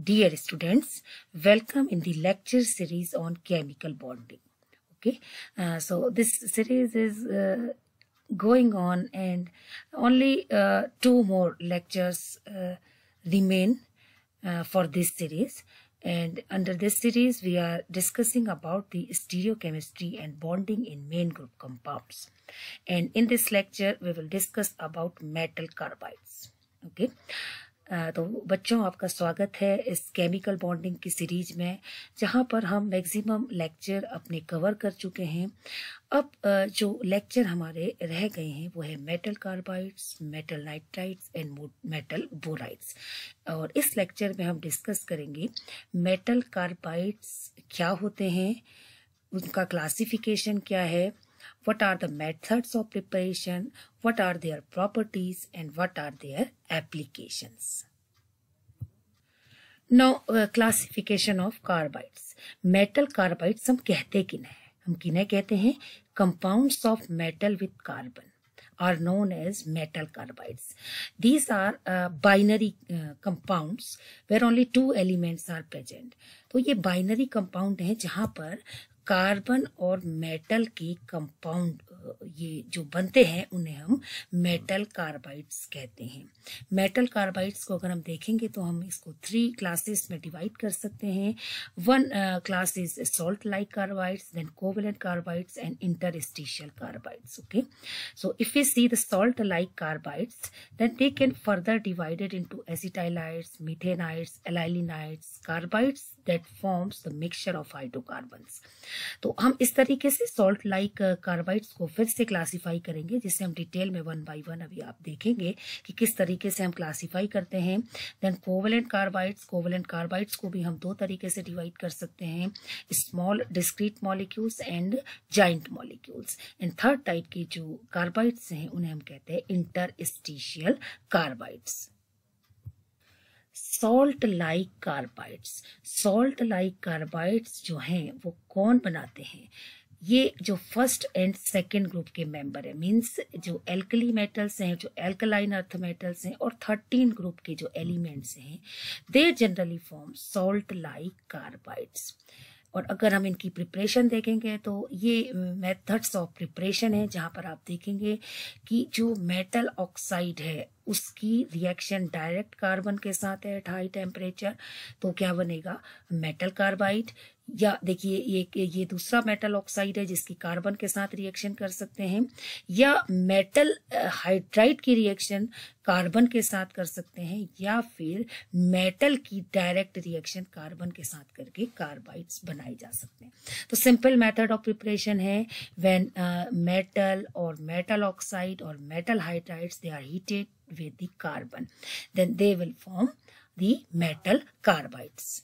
Dear students, welcome in the lecture series on chemical bonding. Okay, uh, so this series is uh, going on and only uh, two more lectures uh, remain uh, for this series. And under this series, we are discussing about the stereochemistry and bonding in main group compounds. And in this lecture, we will discuss about metal carbides. Okay. तो बच्चों आपका स्वागत है इस chemical bonding की series में जहाँ पर हम मैक्सिमम लेक्चर अपने कवर कर चुके हैं अब जो लेक्चर हमारे रह गए हैं वो है metal carbides metal nitrides and metal borides और इस लेक्चर में हम डिस्कस करेंगे मेटल कार्बाइड्स क्या होते हैं उनका क्लासिफिकेशन क्या है what are the methods of preparation, what are their properties and what are their applications. Now uh, classification of carbides. Metal carbides हम कहते किन्हें हैं हम किन्हें kehte hain compounds of metal with carbon are known as metal carbides. These are uh, binary uh, compounds where only two elements are present. to ye binary compound hai jahan par carbon और metal के compound ये जो बनते हैं उन्हें हम metal carbides कहते हैं मेटल कार्बाइड्स को अगर हम देखेंगे तो हम इसको थ्री क्लासेस में डिवाइड कर सकते हैं one class is salt like carbides then covalent carbides and inter interstitial carbides okay so if you see the salt like carbides then they can further divided into acetylides methanides allylenides carbides that forms the mixture hydrocarbons तो हम इस तरीके से salt like carbides को फिर से classify करेंगे जिसे हम डिटेल में वन बाई वन अभी आप देखेंगे कि किस तरीके से हम क्लासीफाई करते हैं then covalent carbides covalent carbides को भी हम दो तरीके से डिवाइड कर सकते हैं small discrete molecules and giant molecules and third type के जो कार्बाइड्स हैं उन्हें हम कहते हैं interstitial carbides salt like carbides salt like carbides जो हैं वो कौन बनाते हैं ये जो फर्स्ट एंड सेकेंड ग्रुप के मेंबर है मींस जो एल्कली मेटल्स हैं जो एल्कलाइन अर्थ मेटल्स हैं और थर्टीन ग्रुप के जो एलिमेंट्स हैं they generally form salt like carbides और अगर हम इनकी प्रिपरेशन देखेंगे तो ये मेथड्स ऑफ प्रिपरेशन है जहाँ पर आप देखेंगे कि जो मेटल ऑक्साइड है उसकी रिएक्शन डायरेक्ट कार्बन के साथ है एट हाई टेम्परेचर तो क्या बनेगा मेटल कार्बाइड या देखिए ये ये दूसरा मेटल ऑक्साइड है जिसकी कार्बन के साथ रिएक्शन कर सकते हैं या मेटल हाइड्राइड की रिएक्शन कार्बन के साथ कर सकते हैं या फिर मेटल की डायरेक्ट रिएक्शन कार्बन के साथ करके कार्बाइड्स बनाए जा सकते हैं तो सिंपल मेथड ऑफ प्रिपरेशन है व्हेन मेटल और मेटल ऑक्साइड और metal hydrides they are heated with the carbon then they will form the metal carbides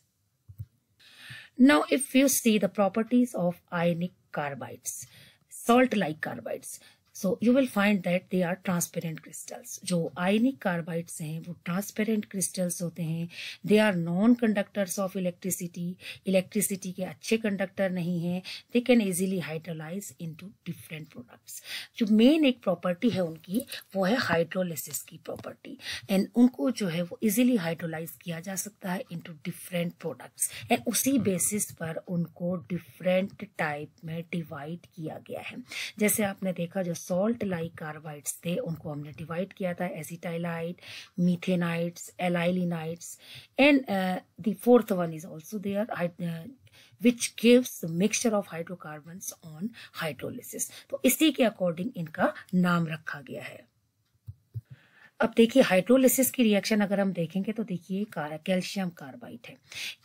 Now, if you see the properties of ionic carbides, salt-like carbides. So you will find that they are transparent crystals जो ionic carbides हैं वो transparent crystals होते हैं they are non conductors of electricity electricity के अच्छे conductor नहीं हैं they can easily hydrolyse to different products जो मेन एक प्रॉपर्टी है उनकी वो है हाइड्रोलिसिस की प्रॉपर्टी एंड उनको जो है वो इजीली हाइड्रोलाइज किया जा सकता है into different products and उसी बेसिस पर उनको डिफरेंट टाइप में डिवाइड किया गया है जैसे आपने देखा जो सॉल्ट लाइक कार्बाइड्स थे उनको हमने डिवाइड किया था acetylides methanides allylenides and the fourth one is also there which gives mixture of hydrocarbon on hydrolysis तो इसी के अकॉर्डिंग इनका नाम रखा गया है अब देखिए हाइड्रोलिसिस की रिएक्शन अगर हम देखेंगे तो देखिए कैल्शियम कार्बाइड है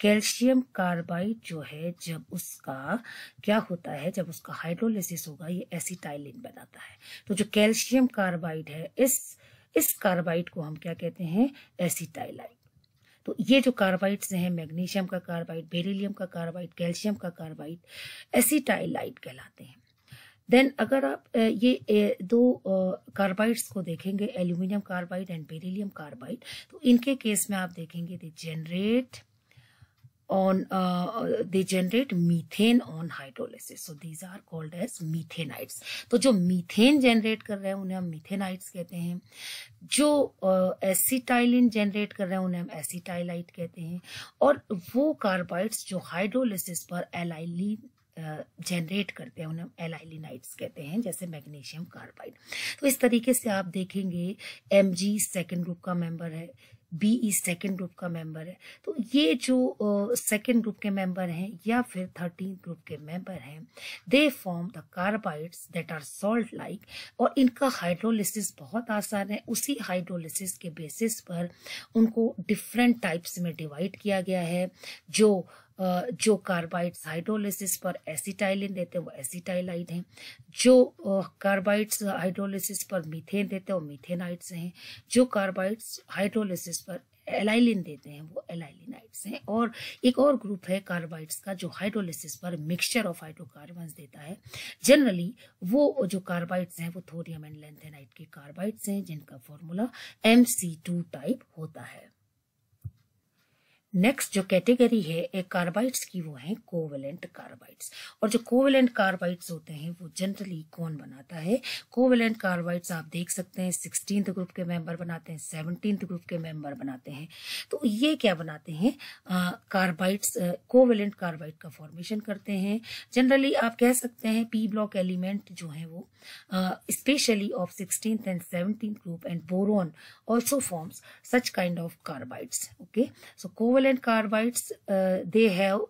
कैल्शियम कार्बाइड जो है जब उसका क्या होता है जब उसका हाइड्रोलिसिस होगा ये एसिटाइलिन बनाता है तो जो कैल्शियम कार्बाइड है इस इस कार्बाइड को हम क्या कहते हैं एसिटाइलाइड तो ये जो कार्बाइड्स हैं मैग्नीशियम का कार्बाइड बेरिलियम का कार्बाइड कैल्शियम का कार्बाइड एसिटाइलाइड कहलाते हैं देन अगर आप ये दो कार्बाइड्स को देखेंगे aluminium carbide and beryllium carbide तो इनके केस में आप देखेंगे they generate on they generate methane on hydrolysis so these are called as methanides तो जो मीथेन जनरेट कर रहे हैं उन्हें हम मीथेनाइट्स कहते हैं जो एसिटाइलिन uh, जनरेट कर रहे हैं उन्हें हम एसिटाइलाइट कहते हैं और वो कार्बाइड्स जो हाइड्रोलिसिस पर एलाइलिन जनरेट करते हैं उन्हें एलाइलिनाइट्स कहते हैं जैसे मैग्नीशियम कार्बाइड तो इस तरीके से आप देखेंगे एम जी सेकेंड ग्रुप का मेंबर है बी ई सेकेंड ग्रुप का मेंबर है तो ये जो सेकेंड uh, ग्रुप के मेंबर हैं या फिर थर्टीन ग्रुप के मेंबर हैं they form the carbides that are salt like और इनका हाइड्रोलिसिस बहुत आसान है उसी हाइड्रोलिसिस के बेसिस पर उनको डिफरेंट टाइप्स में डिवाइड किया गया है जो जो कार्बाइड्स हाइड्रोलिसिस पर एसिटाइलिन देते हैं वो एसिटाइलाइड हैं जो कार्बाइड्स हाइड्रोलिसिस पर मीथेन देते हैं वो मीथेनाइड्स हैं जो कार्बाइड्स हाइड्रोलिसिस पर एलाइलिन देते हैं वो एलाइलिनाइड्स हैं और एक और ग्रुप है कार्बाइड्स का जो हाइड्रोलिसिस पर मिक्सचर ऑफ हाइड्रोकार्बन्स देता है जनरली वो जो कार्बाइड्स हैं वो थोरियम एंड लेंथेनाइट के कार्बाइड्स हैं जिनका फॉर्मूला एम टाइप होता है नेक्स्ट जो कैटेगरी है एक कार्बाइड्स की वो है कोवेलेंट कार्बाइड्स और जो कोवेलेंट कार्बाइड्स होते हैं वो जनरली कौन बनाता है कोवेलेंट कार्बाइड्स आप देख सकते हैं सिक्सटीन ग्रुप के मेंबर बनाते हैं सेवनटीन ग्रुप के मेंबर बनाते हैं तो ये क्या बनाते हैं कार्बाइड्स कोवेलेंट कार्बाइड का फॉर्मेशन करते हैं जनरली आप कह सकते हैं पी ब्लॉक एलिमेंट जो है वो specially of sixteen and seventeen group and boron also forms such kind of carbides okay so covalent covalent carbides uh, they have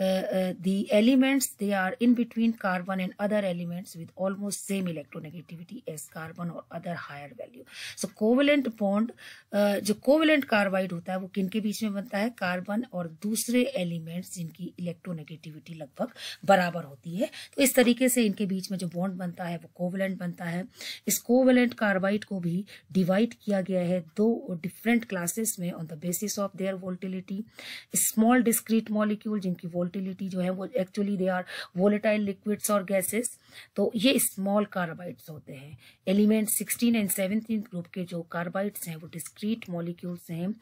Uh, uh, the elements they are in between carbon and other elements with almost same electronegativity as carbon or other higher value so covalent bond uh, जो covalent carbide होता है वो किन के बीच में बनता है carbon और दूसरे एलिमेंट्स जिनकी इलेक्ट्रोनेगेटिविटी लगभग बराबर होती है तो इस तरीके से इनके बीच में जो बॉन्ड बनता है वो कोवलेंट बनता है इस कोवलेंट कार्बाइड को भी डिवाइड किया गया है दो डिफरेंट क्लासेस में on the basis of their volatility small discrete molecule जिनकी वोल्ट वोल्टिलिटी जो है वो actually they are volatile liquids और गैसेस तो ये स्मॉल कार्बाइड्स होते हैं element sixteen and seventeen group के जो कार्बाइड्स हैं वो डिस्क्रीट मॉलिक्यूल्स हैं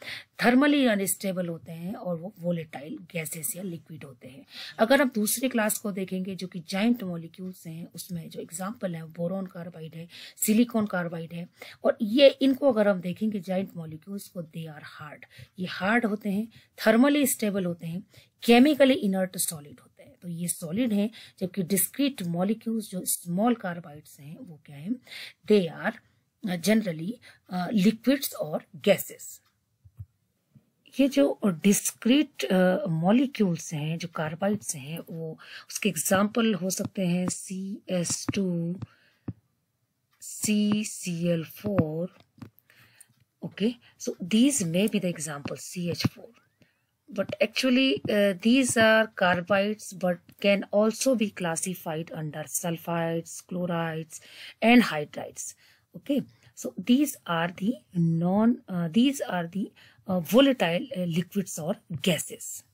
थर्मली अनस्टेबल होते हैं और वो वोलेटाइल गैसेस या लिक्विड होते हैं अगर आप दूसरे क्लास को देखेंगे जो कि जाइंट मॉलिक्यूल्स हैं उसमें जो एग्जाम्पल है बोरोन कार्बाइड है सिलिकॉन कार्बाइड है और ये इनको अगर हम देखेंगे जाइंट मॉलिक्यूल्स को दे आर हार्ड ये हार्ड होते हैं थर्मली स्टेबल होते हैं केमिकली इनर्ट सॉलिड होते हैं तो ये सॉलिड है जबकि डिस्क्रीट मॉलिक्यूल्स जो स्मॉल कार्बाइड्स हैं वो क्या है दे आर जनरली लिक्विड्स और गैसेस ये जो डिस्क्रीट मॉलिक्यूल्स uh, हैं जो कार्बाइड्स हैं वो उसके एग्जाम्पल हो सकते हैं C S two C C L four okay so these may be the example C H four but actually uh, these are carbides but can also be classified under sulfides chlorides and hydrides okay so these are the non uh, these are the uh, volatile uh, liquids or gases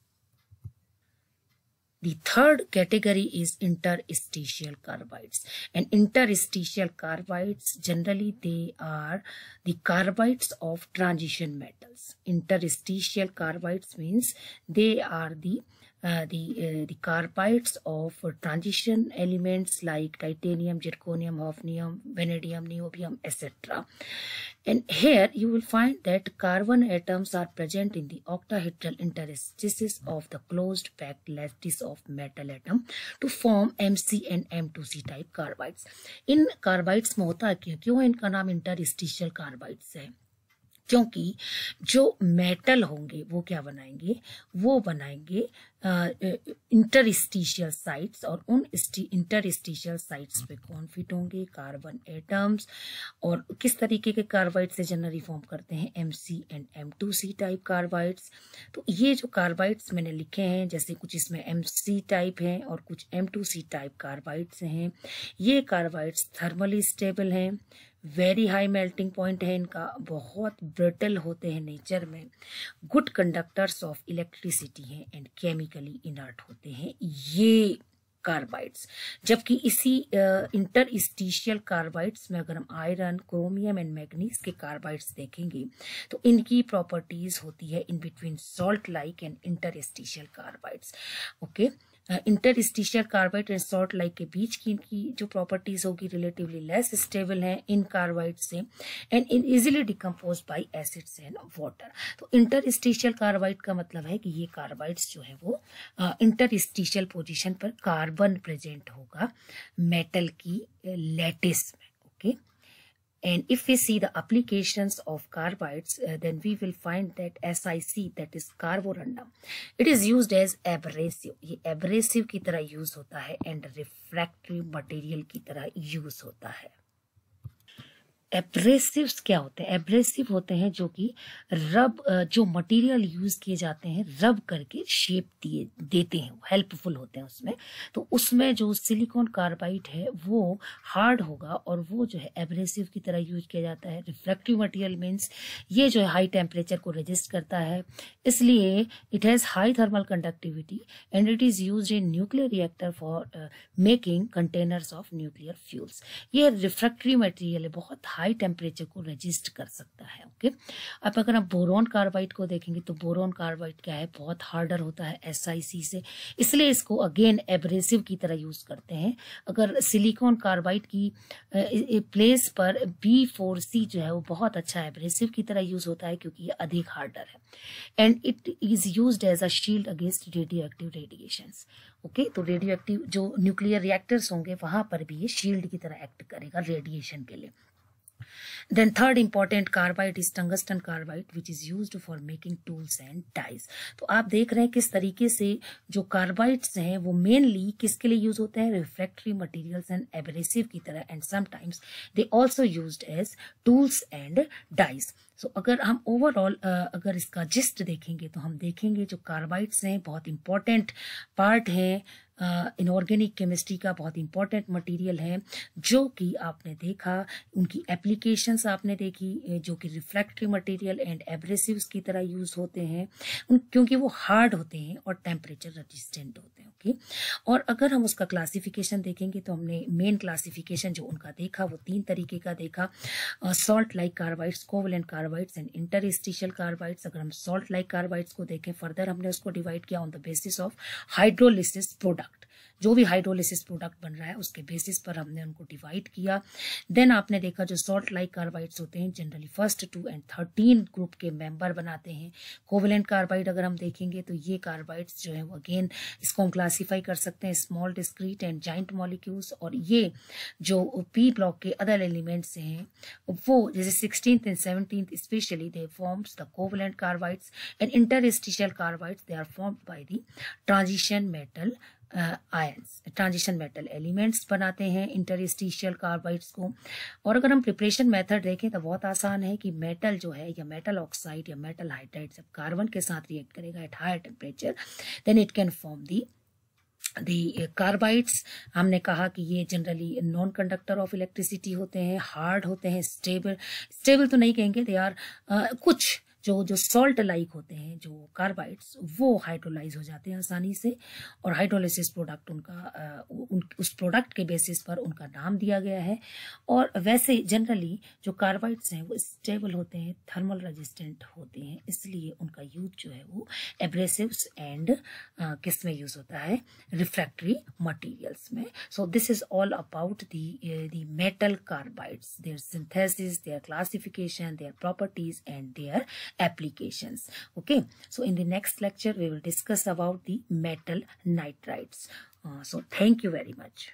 the third category is interstitial carbides. And interstitial carbides, generally they are the carbides of transition metals. Interstitial carbides means they are the uh, the, uh, the carbides of transition elements like titanium, zirconium, hafnium, vanadium, niobium, etc. And here you will find that carbon atoms are present in the octahedral interstices of the closed packed lattice of metal atom to form MC and M2C type carbides. In carbides, में होता है क्यों क्यों इनका नाम क्योंकि जो metal होंगे वो क्या बनाएंगे वो बनाएंगे इंटरस्टिशियल साइट्स और उन इंटरस्टिशियल साइट्स पे कौन फिट होंगे कार्बन एटम्स और किस तरीके के कार्बाइड्स से जनरल रिफॉर्म करते हैं M C and M two C type carbides तो ये जो कार्बाइड्स मैंने लिखे हैं जैसे कुछ इसमें एम सी टाइप हैं और कुछ M two C type carbides हैं ये कार्बाइड्स थर्मली स्टेबल हैं वेरी हाई मेल्टिंग पॉइंट है इनका बहुत ब्रिटल होते हैं नेचर में गुड कंडक्टर्स ऑफ इलेक्ट्रिसिटी हैं एंड केमिकली इनर्ट होते हैं ये कार्बाइड्स जबकि इसी इंटर स्टीशियल कार्बाइड्स में अगर हम आयरन क्रोमियम एंड मैग्नीज के कार्बाइड्स देखेंगे तो इनकी प्रॉपर्टीज होती है in between salt like and interstitial carbides okay okay? Inter interstitial carbide and salt like के बीच की इनकी जो प्रॉपर्टीज होगी रिलेटिवली लेस स्टेबल है इन कार्बाइड से एंड इन easily decompose by acids and water तो इंटर स्टीशियल कार्बाइड का मतलब है कि ये कार्बाइड्स जो है वो इंटर स्टीशियल पोजिशन पर कार्बन प्रेजेंट होगा मेटल की लेटिस में okay okay? And if we see the applications of carbides, uh, then we will find that SIC, that is carborundum, it is used as abrasive. ये abrasive की तरह use होता है and refractory material की तरह use होता है. Abrasives क्या होते हैं एब्रेसिव होते हैं जो कि रब जो मटेरियल यूज किए जाते हैं रब करके शेप दिए देते हैं हेल्पफुल होते हैं उसमें तो उसमें जो सिलिकॉन कार्बाइड है वो हार्ड होगा और वो जो है एब्रेसिव की तरह यूज किया जाता है रिफ्लेक्टिव मटेरियल मीन्स ये जो है हाई टेम्परेचर को रजिस्ट करता है इसलिए it has high thermal conductivity and it is use in nuclear reactor for making containers of nuclear fuels ये रिफ्रैक्टरी मटीरियल है बहुत हाई टेम्परेचर को रजिस्ट कर सकता है ओके अब अगर आप बोरोन कार्बाइड को देखेंगे तो बोरोन कार्बाइड क्या है बहुत हार्डर होता है एस से इसलिए इसको अगेन एब्रेसिव की तरह यूज करते हैं अगर सिलिकॉन कार्बाइड की प्लेस पर बी फोर सी जो है वो बहुत अच्छा एब्रेसिव की तरह यूज होता है क्योंकि ये अधिक हार्डर है and it is use as a shield against radio active radiation okay तो रेडियो एक्टिव जो न्यूक्लियर रिएक्टर्स होंगे वहां पर भी ये शील्ड की तरह एक्ट करेगा रेडिएशन के लिए Then third important carbide is tungsten carbide which is used for making tools and dyes. तो आप देख रहे हैं किस तरीके से जो कार्बाइड्स हैं वो मेनली किसके लिए यूज होते हैं रिफ्रैक्टरी मटेरियल्स एंड एब्रेसिव की तरह and sometimes they also use as tools and dies so so, अगर हम ओवरऑल अगर इसका जिस्ट देखेंगे तो हम देखेंगे जो कार्बाइड्स हैं बहुत इंपॉर्टेंट पार्ट है इनऑर्गेनिक केमिस्ट्री का बहुत इंपॉर्टेंट मटेरियल है जो कि आपने देखा उनकी एप्लीकेशंस आपने देखी जो कि रिफ्लेक्टिव मटेरियल एंड एब्रेसिव्स की तरह यूज होते हैं क्योंकि वो हार्ड होते हैं और टेम्परेचर रजिस्टेंट होते हैं ओके और अगर हम उसका क्लासिफिकेशन देखेंगे तो हमने मेन क्लासिफिकेशन जो उनका देखा वो तीन तरीके का देखा salt like carbides and carbides and interstitial carbides अगर हम सॉल्ट लाइक कार्बाइड्स को देखें फर्दर हमने उसको डिवाइड किया on the basis of hydrolysis product जो भी हाइड्रोलिसिस प्रोडक्ट बन रहा है उसके बेसिस पर हमने उनको डिवाइड किया देन आपने देखा जो सॉल्ट लाइक कार्बाइड्स होते हैं generally first two and thirteen group के मेंबर बनाते हैं कोवलेंट कार्बाइड अगर हम देखेंगे तो ये कार्बाइड्स जो है वो अगेन इसको हम क्लासीफाई कर सकते हैं small discrete and giant molecules और ये जो पी ब्लॉक के अदर एलिमेंट्स हैं वो जैसे sixteen and seventeen specially they forms the covalent carbides and interstitial carbides they are formed by the transition metal ions transition metal elements बनाते हैं interstitial carbides को और अगर हम प्रिपरेशन मेथड देखें तो बहुत आसान है कि मेटल जो है या मेटल ऑक्साइड या मेटल हाइड्राइड जब कार्बन के साथ रिएक्ट करेगा at higher temperature then it can form the the carbides हमने कहा कि ये generally non conductor of electricity होते हैं हार्ड होते हैं स्टेबल स्टेबल तो नहीं कहेंगे दे आर कुछ जो जो सॉल्ट लाइक होते हैं जो कार्बाइड्स वो हाइड्रोलाइज हो जाते हैं आसानी से और हाइड्रोलिसिस प्रोडक्ट उनका उन उस प्रोडक्ट के बेसिस पर उनका नाम दिया गया है और वैसे जनरली जो कार्बाइड्स हैं वो स्टेबल होते हैं थर्मल रेजिस्टेंट होते हैं इसलिए उनका यूज जो है वो एब्रेसिवस एंड किस में यूज होता है रिफ्रैक्ट्री मटीरियल्स में so this is all about the the metal carbides their synthesis their classification their properties and their applications. Okay, so in the next lecture, we will discuss about the metal nitrides. Uh, so thank you very much.